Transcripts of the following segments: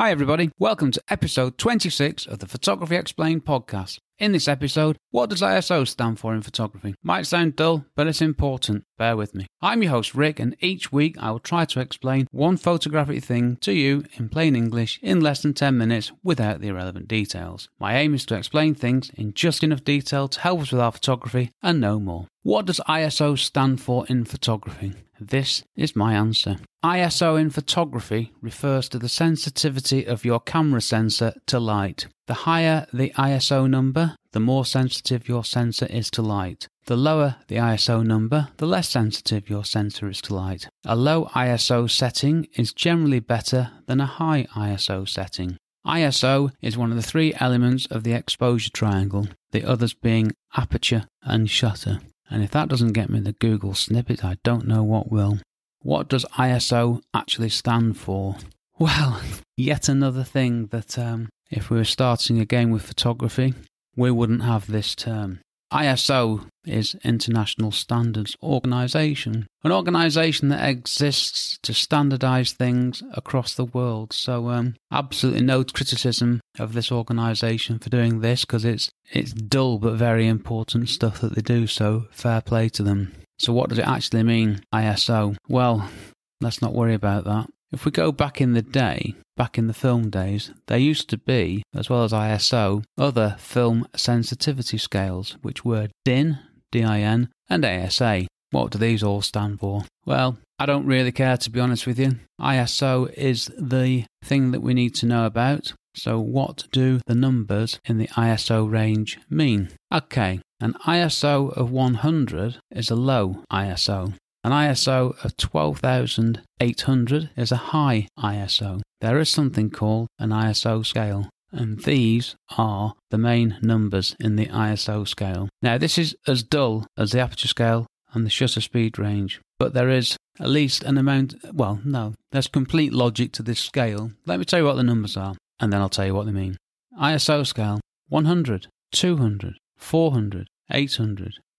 Hi, everybody. Welcome to episode 26 of the Photography Explained podcast. In this episode, what does ISO stand for in photography? Might sound dull, but it's important. Bear with me. I'm your host, Rick, and each week I will try to explain one photographic thing to you in plain English in less than 10 minutes without the irrelevant details. My aim is to explain things in just enough detail to help us with our photography and no more. What does ISO stand for in photography? This is my answer. ISO in photography refers to the sensitivity of your camera sensor to light. The higher the ISO number, the more sensitive your sensor is to light. The lower the ISO number, the less sensitive your sensor is to light. A low ISO setting is generally better than a high ISO setting. ISO is one of the three elements of the exposure triangle, the others being aperture and shutter. And if that doesn't get me the Google snippet, I don't know what will. What does ISO actually stand for? Well, yet another thing that um, if we were starting again with photography, we wouldn't have this term. ISO is International Standards Organization, an organization that exists to standardize things across the world. So, um, absolutely no criticism of this organization for doing this because it's it's dull but very important stuff that they do. So, fair play to them. So, what does it actually mean, ISO? Well, let's not worry about that. If we go back in the day, back in the film days, there used to be, as well as ISO, other film sensitivity scales, which were DIN, DIN, and ASA. What do these all stand for? Well, I don't really care to be honest with you. ISO is the thing that we need to know about. So, what do the numbers in the ISO range mean? Okay, an ISO of 100 is a low ISO. An ISO of 12800 is a high ISO. There is something called an ISO scale, and these are the main numbers in the ISO scale. Now, this is as dull as the aperture scale and the shutter speed range, but there is at least an amount, well, no, there's complete logic to this scale. Let me tell you what the numbers are, and then I'll tell you what they mean. ISO scale 100, 200, 400, 800,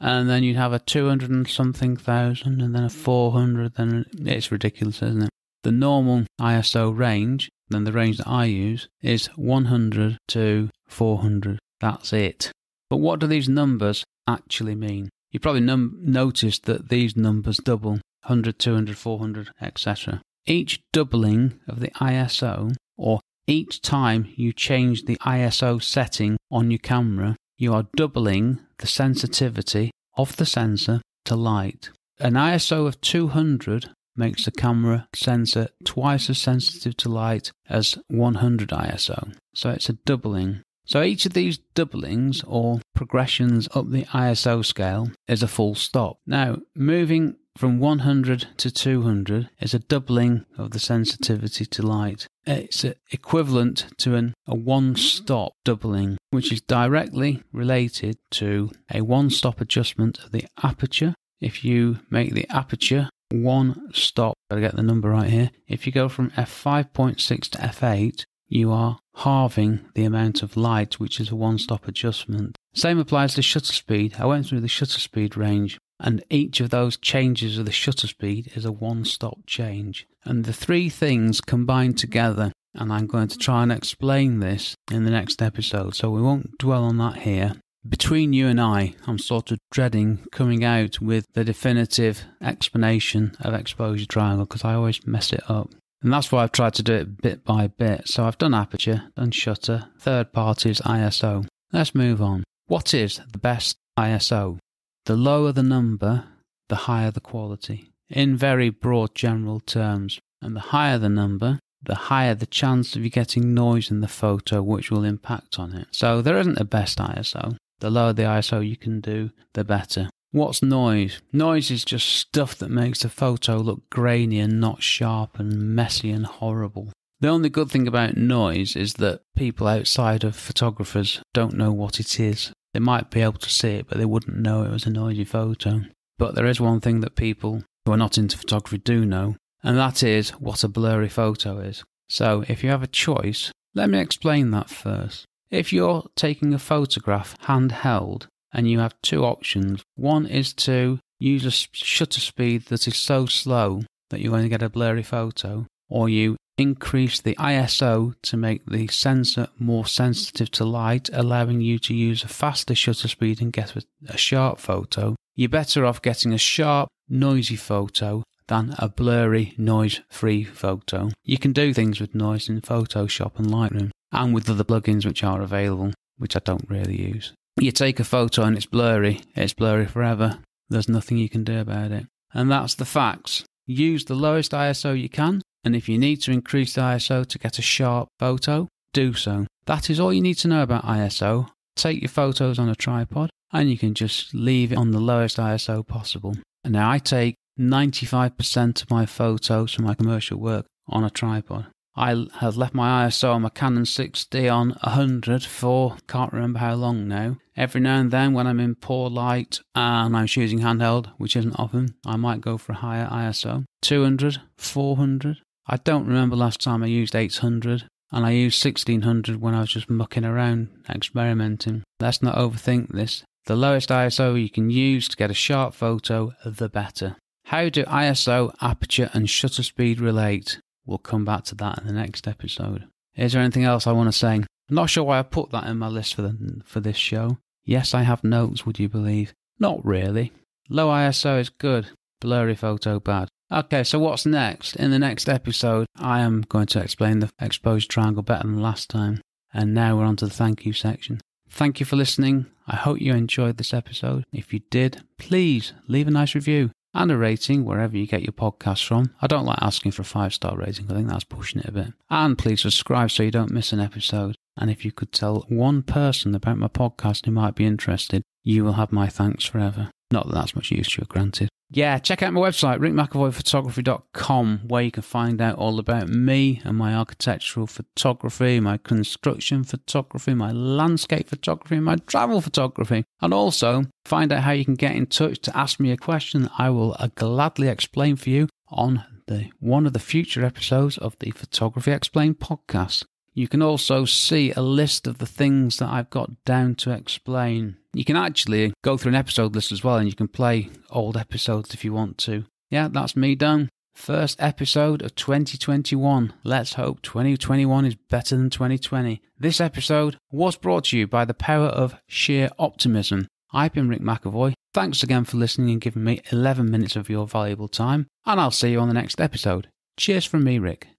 and then you'd have a 200 and something thousand, and then a 400, then it's ridiculous, isn't it? The normal ISO range, then the range that I use, is 100 to 400. That's it. But what do these numbers actually mean? You probably num- noticed that these numbers double 100, 200, 400, etc. Each doubling of the ISO, or each time you change the ISO setting on your camera, you are doubling the sensitivity of the sensor to light. An ISO of 200 makes the camera sensor twice as sensitive to light as 100 ISO. So it's a doubling. So each of these doublings or progressions up the ISO scale is a full stop. Now, moving from 100 to 200 is a doubling of the sensitivity to light. It's equivalent to an, a one stop doubling, which is directly related to a one stop adjustment of the aperture. If you make the aperture one stop, gotta get the number right here. If you go from f5.6 to f8, you are halving the amount of light, which is a one-stop adjustment. Same applies to shutter speed. I went through the shutter speed range and each of those changes of the shutter speed is a one-stop change. And the three things combined together and I'm going to try and explain this in the next episode, so we won't dwell on that here. Between you and I, I'm sort of dreading coming out with the definitive explanation of exposure triangle because I always mess it up. And that's why I've tried to do it bit by bit. So I've done aperture, done shutter, third parties, ISO. Let's move on. What is the best ISO? The lower the number, the higher the quality, in very broad general terms. And the higher the number, the higher the chance of you getting noise in the photo, which will impact on it. So there isn't a best ISO. The lower the ISO you can do, the better. What's noise? Noise is just stuff that makes the photo look grainy and not sharp and messy and horrible. The only good thing about noise is that people outside of photographers don't know what it is. They might be able to see it, but they wouldn't know it was a noisy photo. But there is one thing that people who are not into photography do know, and that is what a blurry photo is. So if you have a choice, let me explain that first. If you're taking a photograph handheld, and you have two options. One is to use a shutter speed that is so slow that you're going to get a blurry photo, or you increase the ISO to make the sensor more sensitive to light, allowing you to use a faster shutter speed and get a sharp photo. You're better off getting a sharp, noisy photo than a blurry, noise free photo. You can do things with noise in Photoshop and Lightroom and with other plugins which are available, which I don't really use. You take a photo and it's blurry, it's blurry forever. There's nothing you can do about it. And that's the facts. Use the lowest ISO you can, and if you need to increase the ISO to get a sharp photo, do so. That is all you need to know about ISO. Take your photos on a tripod, and you can just leave it on the lowest ISO possible. And now I take 95% of my photos for my commercial work on a tripod. I have left my ISO on my Canon 6D on 100 for can't remember how long now. Every now and then, when I'm in poor light and I'm choosing handheld, which isn't often, I might go for a higher ISO 200, 400. I don't remember last time I used 800, and I used 1600 when I was just mucking around, experimenting. Let's not overthink this. The lowest ISO you can use to get a sharp photo, the better. How do ISO, aperture, and shutter speed relate? We'll come back to that in the next episode. Is there anything else I want to say? I'm not sure why I put that in my list for, the, for this show. Yes, I have notes, would you believe? Not really. Low ISO is good, blurry photo bad. Okay, so what's next? In the next episode, I am going to explain the exposed triangle better than last time. And now we're on to the thank you section. Thank you for listening. I hope you enjoyed this episode. If you did, please leave a nice review and a rating wherever you get your podcast from. I don't like asking for a five star rating, I think that's pushing it a bit. And please subscribe so you don't miss an episode. And if you could tell one person about my podcast who might be interested, you will have my thanks forever. Not that that's much use to you, granted yeah, check out my website, rickmcavoyphotography.com, where you can find out all about me and my architectural photography, my construction photography, my landscape photography, my travel photography. And also find out how you can get in touch to ask me a question I will uh, gladly explain for you on the one of the future episodes of the Photography Explained podcast. You can also see a list of the things that I've got down to explain you can actually go through an episode list as well and you can play old episodes if you want to. Yeah, that's me done. First episode of 2021. Let's hope 2021 is better than 2020. This episode was brought to you by the power of sheer optimism. I've been Rick McAvoy. Thanks again for listening and giving me 11 minutes of your valuable time, and I'll see you on the next episode. Cheers from me, Rick.